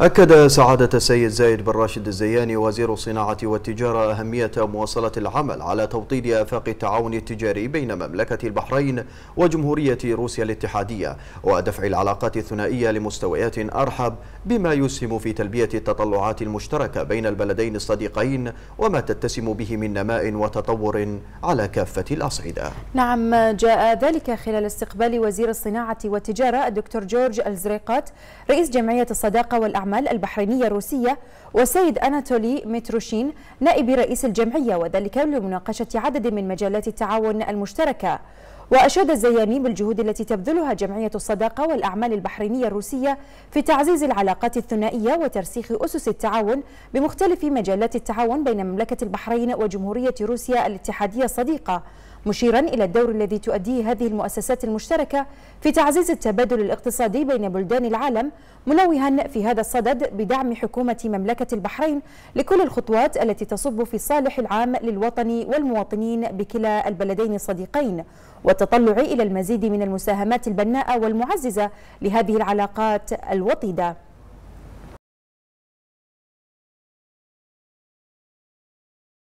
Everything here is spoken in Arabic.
أكد سعادة السيد زايد بن راشد الزياني وزير الصناعة والتجارة أهمية مواصلة العمل على توطيد آفاق التعاون التجاري بين مملكة البحرين وجمهورية روسيا الاتحادية ودفع العلاقات الثنائية لمستويات أرحب بما يسهم في تلبية التطلعات المشتركة بين البلدين الصديقين وما تتسم به من نماء وتطور على كافة الأصعدة نعم جاء ذلك خلال استقبال وزير الصناعة والتجارة الدكتور جورج الزريقات رئيس جمعية الصداقة والأعمال الأعمال البحرينية الروسية والسيد أناتولي متروشين نائب رئيس الجمعية وذلك لمناقشة عدد من مجالات التعاون المشتركة وأشاد الزياني بالجهود التي تبذلها جمعية الصداقة والأعمال البحرينية الروسية في تعزيز العلاقات الثنائية وترسيخ أسس التعاون بمختلف مجالات التعاون بين مملكة البحرين وجمهورية روسيا الاتحادية الصديقة مشيرا إلى الدور الذي تؤديه هذه المؤسسات المشتركة في تعزيز التبادل الاقتصادي بين بلدان العالم منوها في هذا الصدد بدعم حكومة مملكة البحرين لكل الخطوات التي تصب في الصالح العام للوطن والمواطنين بكلا البلدين الصديقين والتطلع إلى المزيد من المساهمات البناءة والمعززة لهذه العلاقات الوطيدة